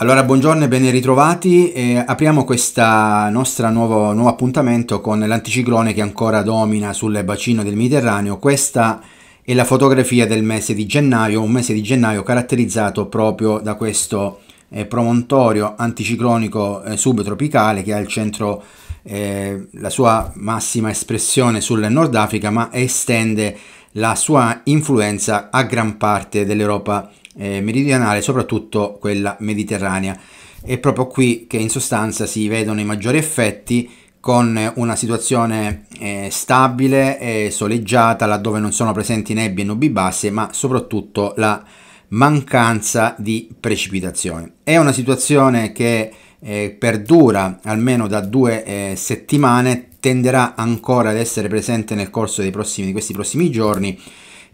Allora, buongiorno e ben ritrovati. Eh, apriamo questo nostro nuovo, nuovo, appuntamento con l'anticiclone che ancora domina sul bacino del Mediterraneo. Questa è la fotografia del mese di gennaio, un mese di gennaio caratterizzato proprio da questo eh, promontorio anticiclonico eh, subtropicale che ha al centro eh, la sua massima espressione sul Nord Africa, ma estende la sua influenza a gran parte dell'Europa eh, meridionale, soprattutto quella mediterranea. È proprio qui che in sostanza si vedono i maggiori effetti con una situazione eh, stabile e soleggiata laddove non sono presenti nebbie e nubi basse, ma soprattutto la mancanza di precipitazione. È una situazione che eh, perdura almeno da due eh, settimane, tenderà ancora ad essere presente nel corso dei prossimi, di questi prossimi giorni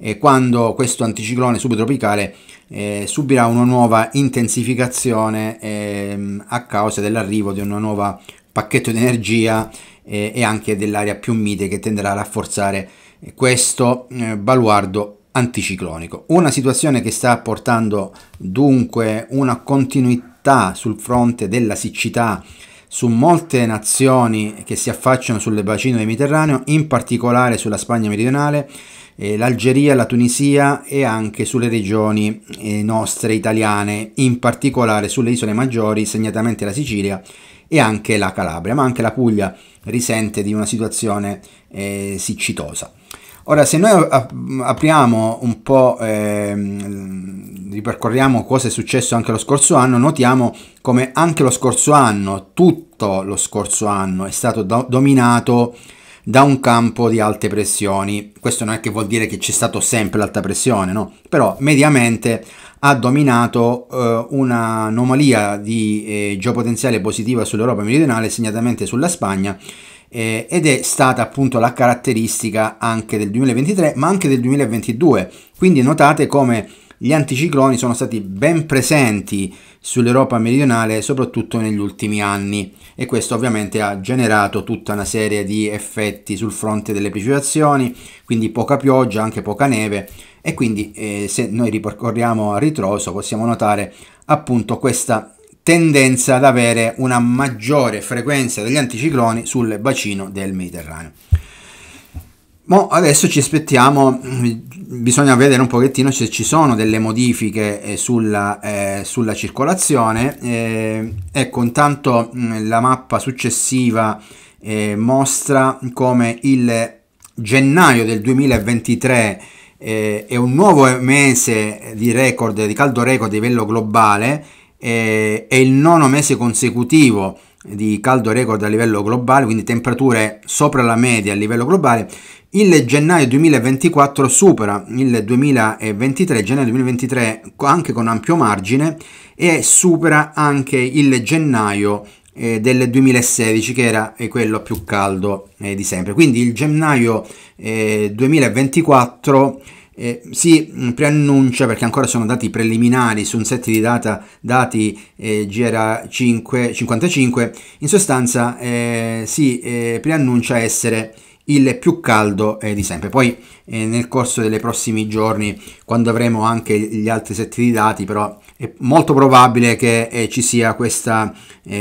eh, quando questo anticiclone subtropicale eh, subirà una nuova intensificazione eh, a causa dell'arrivo di un nuovo pacchetto di energia eh, e anche dell'aria più mite che tenderà a rafforzare questo eh, baluardo anticiclonico. Una situazione che sta portando dunque una continuità sul fronte della siccità su molte nazioni che si affacciano sul bacino del mediterraneo, in particolare sulla Spagna meridionale, eh, l'Algeria, la Tunisia e anche sulle regioni eh, nostre italiane, in particolare sulle isole maggiori, segnatamente la Sicilia e anche la Calabria, ma anche la Puglia risente di una situazione eh, siccitosa. Ora, se noi apriamo un po', ehm, ripercorriamo cosa è successo anche lo scorso anno, notiamo come anche lo scorso anno, tutto lo scorso anno, è stato do- dominato da un campo di alte pressioni. Questo non è che vuol dire che c'è stato sempre l'alta pressione, no? Però mediamente ha dominato eh, un'anomalia di eh, geopotenziale positiva sull'Europa meridionale, segnatamente sulla Spagna, eh, ed è stata appunto la caratteristica anche del 2023 ma anche del 2022. Quindi notate come gli anticicloni sono stati ben presenti sull'Europa meridionale soprattutto negli ultimi anni e questo ovviamente ha generato tutta una serie di effetti sul fronte delle precipitazioni, quindi poca pioggia, anche poca neve e quindi eh, se noi ripercorriamo a ritroso possiamo notare appunto questa tendenza ad avere una maggiore frequenza degli anticicloni sul bacino del Mediterraneo. Mo adesso ci aspettiamo, bisogna vedere un pochettino se ci sono delle modifiche eh, sulla, eh, sulla circolazione. Eh, ecco, intanto mm, la mappa successiva eh, mostra come il gennaio del 2023 eh, è un nuovo mese di record, di caldo record a livello globale eh, è il nono mese consecutivo di caldo record a livello globale, quindi temperature sopra la media a livello globale, il gennaio 2024 supera il 2023, gennaio 2023 anche con ampio margine e supera anche il gennaio eh, del 2016 che era eh, quello più caldo eh, di sempre. Quindi il gennaio eh, 2024 eh, si mm, preannuncia, perché ancora sono dati preliminari su un set di data, dati eh, GRA 5, 55, in sostanza eh, si eh, preannuncia essere il più caldo eh, di sempre. Poi eh, nel corso dei prossimi giorni, quando avremo anche gli altri set di dati, però è molto probabile che ci sia questa,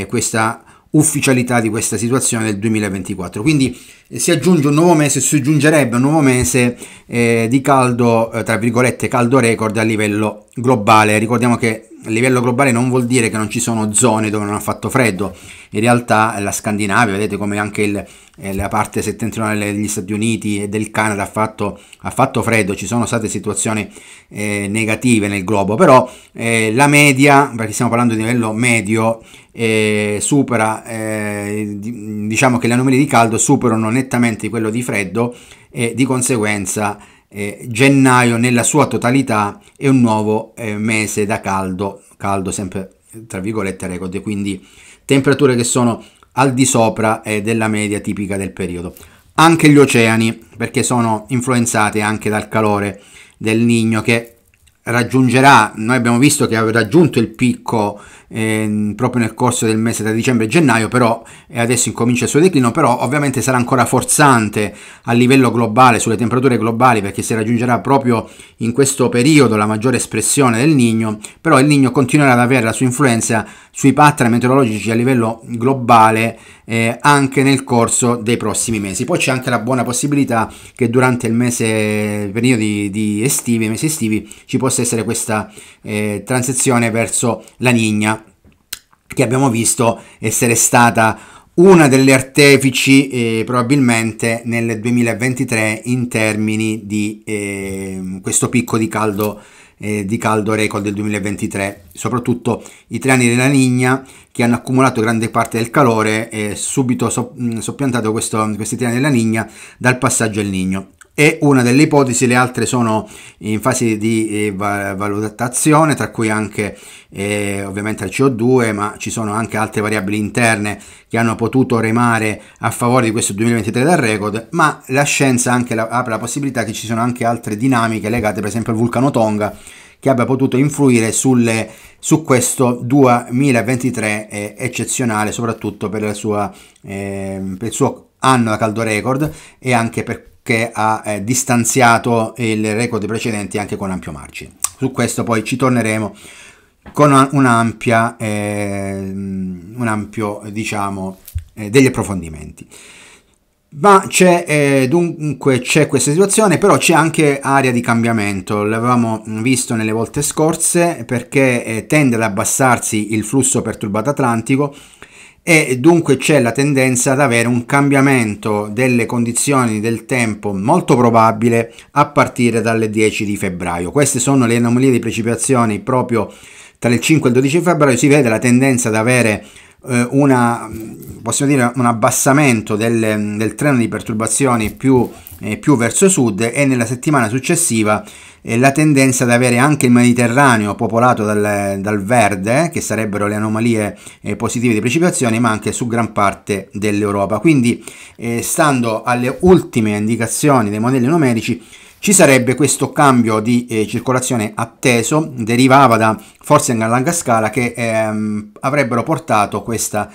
questa ufficialità di questa situazione del 2024. Quindi eh, si aggiunge un nuovo mese, si aggiungerebbe un nuovo mese eh, di caldo, eh, tra virgolette, caldo record a livello globale. Ricordiamo che a livello globale non vuol dire che non ci sono zone dove non ha fatto freddo, in realtà eh, la Scandinavia, vedete come anche il, eh, la parte settentrionale degli Stati Uniti e del Canada ha fatto, ha fatto freddo, ci sono state situazioni eh, negative nel globo, però eh, la media, perché stiamo parlando di livello medio, eh, supera, eh, diciamo che le anomalie di caldo superano nettamente quello di freddo e di conseguenza eh, gennaio nella sua totalità è un nuovo eh, mese da caldo, caldo sempre tra virgolette record, quindi temperature che sono al di sopra eh, della media tipica del periodo. Anche gli oceani, perché sono influenzati anche dal calore del nigno che raggiungerà, noi abbiamo visto che ha raggiunto il picco eh, proprio nel corso del mese da dicembre e gennaio, però e eh, adesso incomincia il suo declino, però ovviamente sarà ancora forzante a livello globale, sulle temperature globali, perché si raggiungerà proprio in questo periodo la maggiore espressione del Nino, però il Nino continuerà ad avere la sua influenza sui pattern meteorologici a livello globale eh, anche nel corso dei prossimi mesi. Poi c'è anche la buona possibilità che durante il mese, periodo di, di estivi, mesi estivi, ci possa essere questa eh, transizione verso la nigna che abbiamo visto essere stata una delle artefici eh, probabilmente nel 2023 in termini di eh, questo picco di caldo eh, di caldo record del 2023, soprattutto i tre anni della Nigna che hanno accumulato grande parte del calore e subito so, mh, soppiantato questo, questi tre anni della Nigna dal passaggio al Nigno è una delle ipotesi, le altre sono in fase di eh, valutazione, tra cui anche eh, ovviamente il CO2, ma ci sono anche altre variabili interne che hanno potuto remare a favore di questo 2023 dal record, ma la scienza anche la, apre la possibilità che ci siano anche altre dinamiche legate per esempio al vulcano Tonga che abbia potuto influire sulle, su questo 2023 eh, eccezionale, soprattutto per, sua, eh, per il suo anno da caldo record e anche per che ha eh, distanziato il record precedente anche con ampio margine. Su questo poi ci torneremo con un'ampia, eh, un ampio, diciamo, eh, degli approfondimenti. Ma c'è eh, dunque c'è questa situazione, però c'è anche area di cambiamento, l'avevamo visto nelle volte scorse, perché eh, tende ad abbassarsi il flusso perturbato atlantico e dunque c'è la tendenza ad avere un cambiamento delle condizioni del tempo molto probabile a partire dalle 10 di febbraio. Queste sono le anomalie di precipitazioni proprio tra il 5 e il 12 febbraio, si vede la tendenza ad avere eh, una possiamo dire un abbassamento del, del treno di perturbazioni più, eh, più, verso sud e nella settimana successiva eh, la tendenza ad avere anche il Mediterraneo popolato dal, dal verde, che sarebbero le anomalie eh, positive di precipitazioni, ma anche su gran parte dell'Europa. Quindi, eh, stando alle ultime indicazioni dei modelli numerici, ci sarebbe questo cambio di eh, circolazione atteso, derivava da forse in larga scala, che ehm, avrebbero portato questa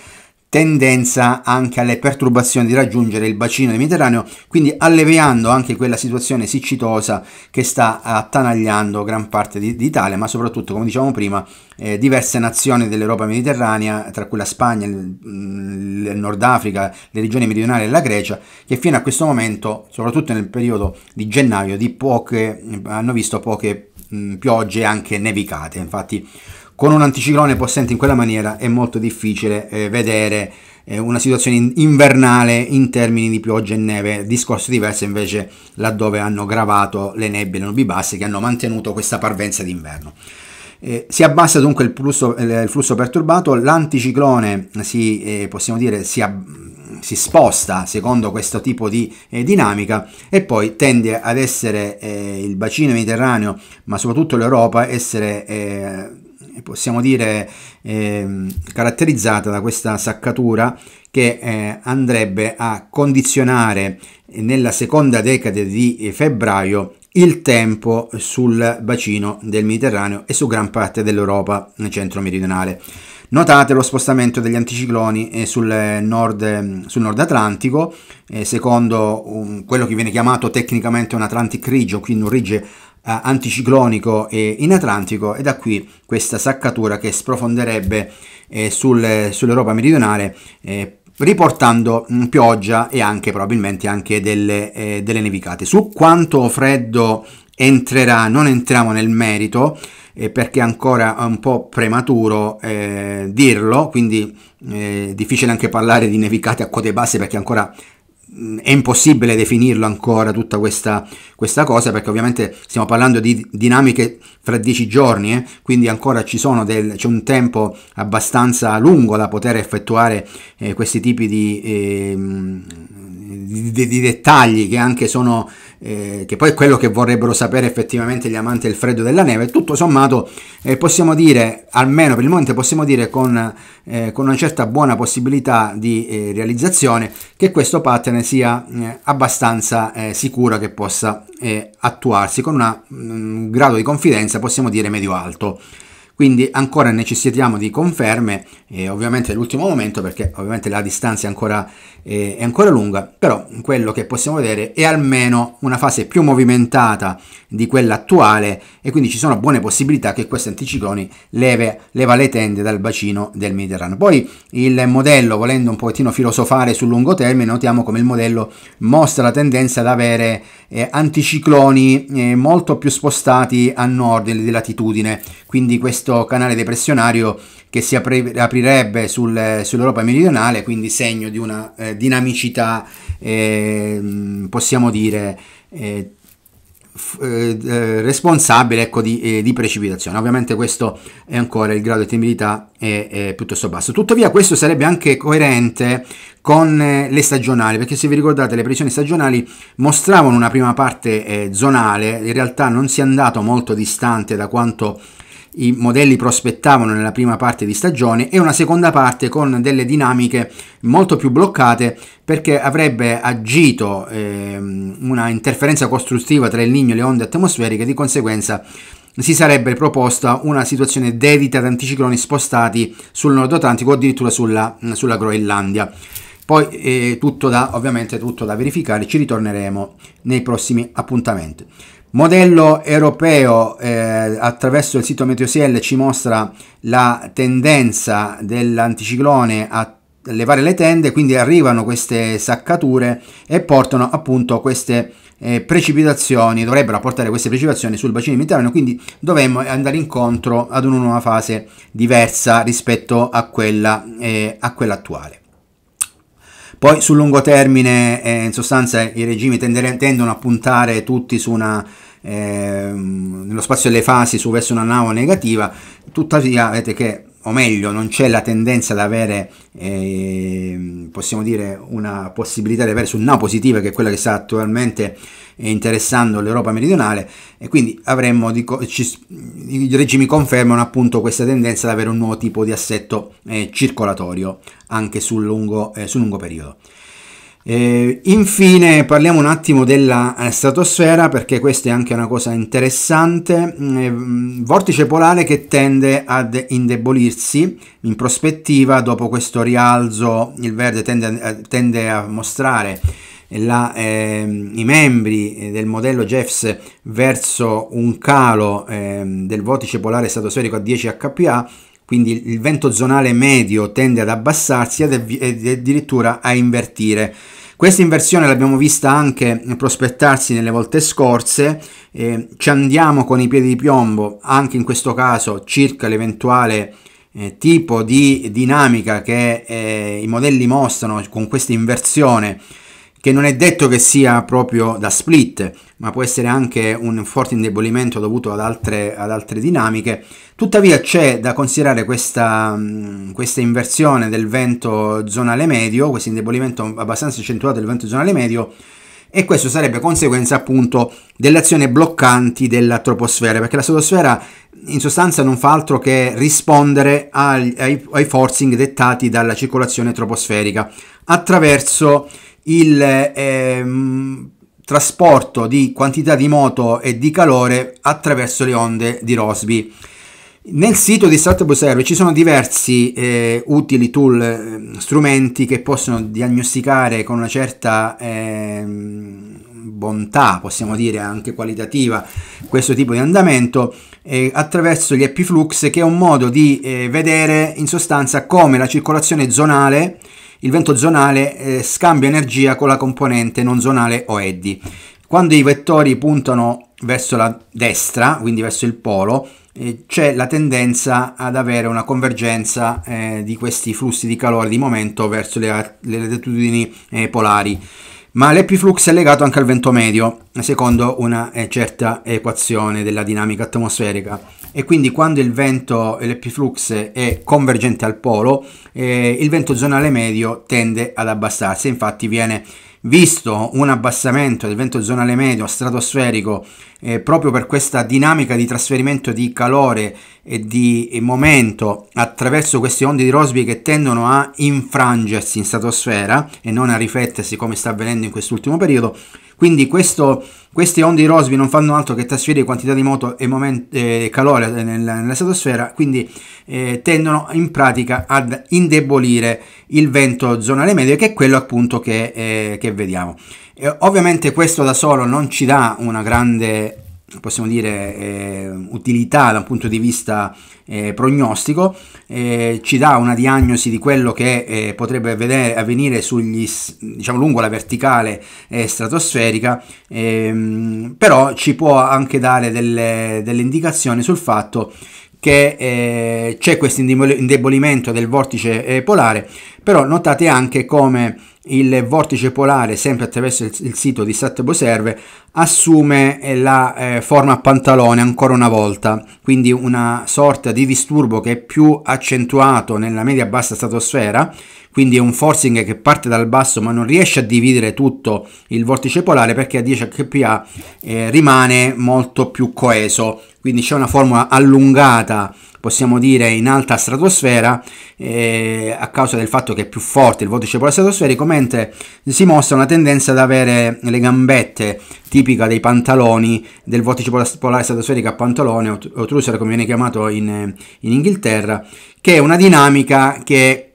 tendenza anche alle perturbazioni di raggiungere il bacino mediterraneo, quindi alleviando anche quella situazione siccitosa che sta attanagliando gran parte di, d'Italia, ma soprattutto, come dicevamo prima, eh, diverse nazioni dell'Europa mediterranea, tra cui la Spagna, il, mm, il Nord Africa, le regioni meridionali e la Grecia, che fino a questo momento, soprattutto nel periodo di gennaio, di poche, hanno visto poche mh, mm, piogge anche nevicate. Infatti con un anticiclone possente in quella maniera è molto difficile eh, vedere eh, una situazione invernale in termini di pioggia e neve, discorso diverso invece laddove hanno gravato le nebbie, le nubi basse che hanno mantenuto questa parvenza d'inverno. Eh, si abbassa dunque il flusso, il flusso perturbato, l'anticiclone si, eh, possiamo dire, si, ab- si, sposta secondo questo tipo di eh, dinamica e poi tende ad essere eh, il bacino mediterraneo, ma soprattutto l'Europa, essere possiamo dire eh, caratterizzata da questa saccatura che eh, andrebbe a condizionare nella seconda decade di febbraio il tempo sul bacino del Mediterraneo e su gran parte dell'Europa centro-meridionale. Notate lo spostamento degli anticicloni eh, sul nord, sul nord Atlantico, eh, secondo quello che viene chiamato tecnicamente un Atlantic Ridge, quindi un ridge eh, anticiclonico in Atlantico e da qui questa saccatura che sprofonderebbe eh, sul, sull'Europa meridionale eh, riportando mm, pioggia e anche probabilmente anche delle, delle nevicate. Su quanto freddo entrerà, non entriamo nel merito eh, perché è ancora un po' prematuro eh, dirlo, quindi è eh, difficile anche parlare di nevicate a quote basse perché ancora Mm, è impossibile definirlo ancora tutta questa, questa, cosa perché ovviamente stiamo parlando di dinamiche fra dieci giorni eh? quindi ancora del, c'è un tempo abbastanza lungo da poter effettuare eh, questi tipi di, eh, di, di, di, dettagli che anche sono eh, che poi è quello che vorrebbero sapere effettivamente gli amanti del freddo e della neve, tutto sommato eh, possiamo dire, almeno per il momento possiamo dire con, eh, con una certa buona possibilità di eh, realizzazione, che questo pattern sia eh, abbastanza eh, sicuro che possa attuarsi con una, un mm, grado di confidenza, possiamo dire medio alto. Quindi ancora necessitiamo di conferme, eh, ovviamente all'ultimo momento perché ovviamente la distanza è ancora, eh, è ancora lunga, però quello che possiamo vedere è almeno una fase più movimentata di quella attuale e quindi ci sono buone possibilità che questo anticiclone leve, leva le tende dal bacino del Mediterraneo. Poi il modello, volendo un pochettino filosofare sul lungo termine, notiamo come il modello mostra la tendenza ad avere eh, anticicloni eh, molto più spostati a nord di latitudine, quindi questo questo canale depressionario che si aprirebbe sul, sull'Europa meridionale, quindi segno di una eh, dinamicità, eh, possiamo dire, eh, eh, eh, responsabile ecco, di, eh, di, precipitazione. Ovviamente questo è ancora il grado di temidità è, è, piuttosto basso. Tuttavia questo sarebbe anche coerente con le stagionali, perché se vi ricordate le previsioni stagionali mostravano una prima parte eh, zonale, in realtà non si è andato molto distante da quanto i modelli prospettavano nella prima parte di stagione e una seconda parte con delle dinamiche molto più bloccate perché avrebbe agito eh, una interferenza costruttiva tra il ligno e le onde atmosferiche di conseguenza si sarebbe proposta una situazione dedita ad anticicloni spostati sul nord Atlantico o addirittura sulla, sulla Groenlandia. Poi eh, tutto da, ovviamente tutto da verificare, ci ritorneremo nei prossimi appuntamenti modello europeo eh, attraverso il sito Meteosiel ci mostra la tendenza dell'anticiclone a levare le tende, quindi arrivano queste saccature e portano appunto queste eh, precipitazioni, dovrebbero portare queste precipitazioni sul bacino mediterraneo, quindi dovremmo andare incontro ad una nuova fase diversa rispetto a quella, eh, a quella attuale. Poi sul lungo termine eh, in sostanza i regimi tendere, tendono a puntare tutti su una, eh, nello spazio delle fasi su verso una nao negativa, tuttavia vedete che o meglio, non c'è la tendenza ad avere, eh, possiamo dire, una possibilità di avere sul NAO positiva, che è quella che sta attualmente interessando l'Europa meridionale e quindi avremmo di ci, i regimi confermano appunto questa tendenza ad avere un nuovo tipo di assetto eh, circolatorio anche sul lungo, eh, sul lungo periodo. Eh, infine parliamo un attimo della eh, stratosfera perché questa è anche una cosa interessante, mm, eh, mm, vortice polare che tende ad indebolirsi in prospettiva dopo questo rialzo, il verde tende a, tende a mostrare la, eh, i membri eh, del modello Jeffs verso un calo eh, del vortice polare stratosferico a 10 HPA, quindi il vento zonale medio tende ad abbassarsi ed, addirittura a invertire. Questa inversione l'abbiamo vista anche prospettarsi nelle volte scorse, eh, ci andiamo con i piedi di piombo anche in questo caso circa l'eventuale eh, tipo di dinamica che eh, i modelli mostrano con questa inversione che non è detto che sia proprio da split, ma può essere anche un forte indebolimento dovuto ad altre, ad altre dinamiche. Tuttavia c'è da considerare questa, mm, questa, inversione del vento zonale medio, questo indebolimento abbastanza accentuato del vento zonale medio, e questo sarebbe conseguenza appunto delle azioni bloccanti della troposfera, perché la stratosfera in sostanza non fa altro che rispondere ai, ai, ai forcing dettati dalla circolazione troposferica attraverso il ehm, trasporto di quantità di moto e di calore attraverso le onde di Rosby. Nel sito di Startup Observer ci sono diversi eh, utili tool, ehm, strumenti che possono diagnosticare con una certa eh, bontà, possiamo dire anche qualitativa, questo tipo di andamento eh, attraverso gli epiflux che è un modo di eh, vedere in sostanza come la circolazione zonale il vento zonale eh, scambia energia con la componente non zonale o eddy. Quando i vettori puntano verso la destra, quindi verso il polo, eh, c'è la tendenza ad avere una convergenza eh, di questi flussi di calore di momento verso le, le latitudini eh, polari. Ma l'epiflux è legato anche al vento medio, secondo una eh, certa equazione della dinamica atmosferica e quindi quando il vento, l'epiflux è convergente al polo, eh, il vento zonale medio tende ad abbassarsi, infatti viene visto un abbassamento del vento zonale medio stratosferico eh, proprio per questa dinamica di trasferimento di calore e di momento attraverso queste onde di Rosby che tendono a infrangersi in stratosfera e non a riflettersi come sta avvenendo in quest'ultimo periodo, quindi questo, queste onde di Rossby non fanno altro che trasferire quantità di moto e momento, eh, calore nella, nella, stratosfera, quindi eh, tendono in pratica ad indebolire il vento zonale medio, che è quello appunto che, eh, che vediamo. ovviamente questo da solo non ci dà una grande possiamo dire eh, utilità da un punto di vista eh, prognostico, eh, ci dà una diagnosi di quello che eh, potrebbe vedere, avvenire sugli, diciamo, lungo la verticale eh, stratosferica, ehm, però ci può anche dare delle, delle indicazioni sul fatto che eh, c'è questo indebolimento del vortice eh, polare, però notate anche come il vortice polare, sempre attraverso il, sito di Satboserve, assume eh, la eh, forma pantalone ancora una volta, quindi una sorta di disturbo che è più accentuato nella media bassa stratosfera, quindi è un forcing che parte dal basso ma non riesce a dividere tutto il vortice polare perché a 10 HPA eh, rimane molto più coeso, quindi c'è una forma allungata possiamo dire in alta stratosfera eh, a causa del fatto che è più forte il vortice polare stratosferico, mentre si mostra una tendenza ad avere le gambette tipica dei pantaloni del vortice polare stratosferico a pantalone o trusser come viene chiamato in, in Inghilterra, che è una dinamica che è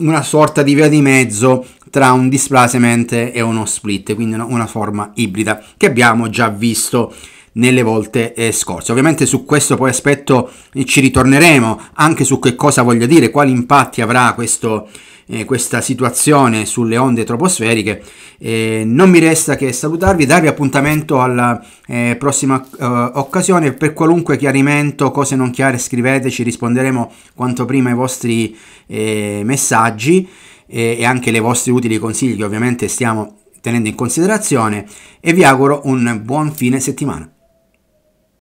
una sorta di via di mezzo tra un displacement e uno split, quindi una, forma ibrida che abbiamo già visto nelle volte eh, scorse. Ovviamente su questo poi aspetto eh, ci ritorneremo anche su che cosa voglia dire, quali impatti avrà questo, eh, questa situazione sulle onde troposferiche. Eh, non mi resta che salutarvi, darvi appuntamento alla eh, prossima eh, occasione. Per qualunque chiarimento, cose non chiare, scriveteci, risponderemo quanto prima ai vostri messaggi e anche ai vostri utili consigli che ovviamente stiamo tenendo in considerazione e vi auguro un buon fine settimana.